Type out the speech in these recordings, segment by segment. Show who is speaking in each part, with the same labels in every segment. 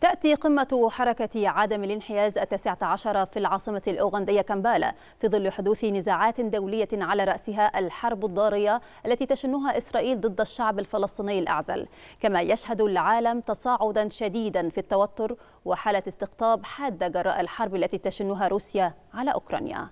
Speaker 1: تأتي قمة حركة عدم الانحياز التاسعة عشر في العاصمة الأوغندية كامبالا في ظل حدوث نزاعات دولية على رأسها الحرب الضارية التي تشنها إسرائيل ضد الشعب الفلسطيني الأعزل كما يشهد العالم تصاعدا شديدا في التوتر وحالة استقطاب حادة جراء الحرب التي تشنها روسيا على أوكرانيا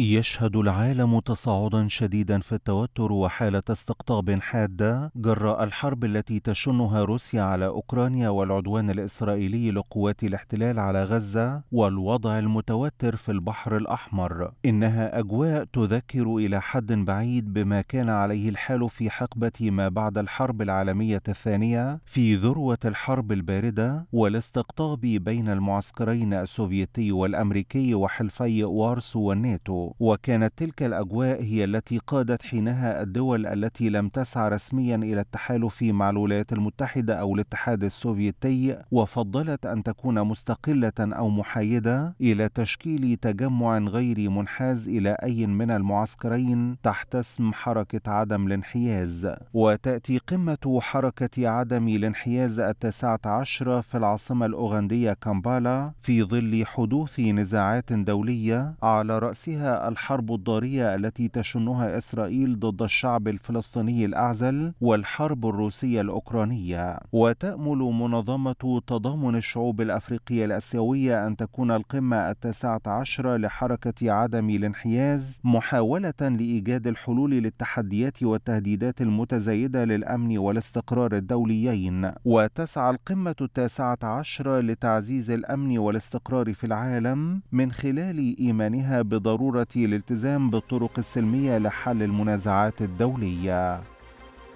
Speaker 2: يشهد العالم تصاعدا شديدا في التوتر وحالة استقطاب حادة جراء الحرب التي تشنها روسيا على أوكرانيا والعدوان الإسرائيلي لقوات الاحتلال على غزة والوضع المتوتر في البحر الأحمر إنها أجواء تذكر إلى حد بعيد بما كان عليه الحال في حقبة ما بعد الحرب العالمية الثانية في ذروة الحرب الباردة والاستقطاب بين المعسكرين السوفيتي والأمريكي وحلفي وارسو والناتو وكانت تلك الاجواء هي التي قادت حينها الدول التي لم تسعى رسميا الى التحالف مع الولايات المتحده او الاتحاد السوفيتي وفضلت ان تكون مستقله او محايده الى تشكيل تجمع غير منحاز الى اي من المعسكرين تحت اسم حركه عدم الانحياز وتاتي قمه حركه عدم الانحياز التاسعه عشره في العاصمه الاوغنديه كامبالا في ظل حدوث نزاعات دوليه على راسها الحرب الضارية التي تشنها إسرائيل ضد الشعب الفلسطيني الأعزل والحرب الروسية الأوكرانية وتأمل منظمة تضامن الشعوب الأفريقية الأسيوية أن تكون القمة التاسعة عشرة لحركة عدم الانحياز محاولة لإيجاد الحلول للتحديات والتهديدات المتزايدة للأمن والاستقرار الدوليين وتسعى القمة التاسعة عشرة لتعزيز الأمن والاستقرار في العالم من خلال إيمانها بضرورة الالتزام بالطرق السلمية لحل المنازعات الدولية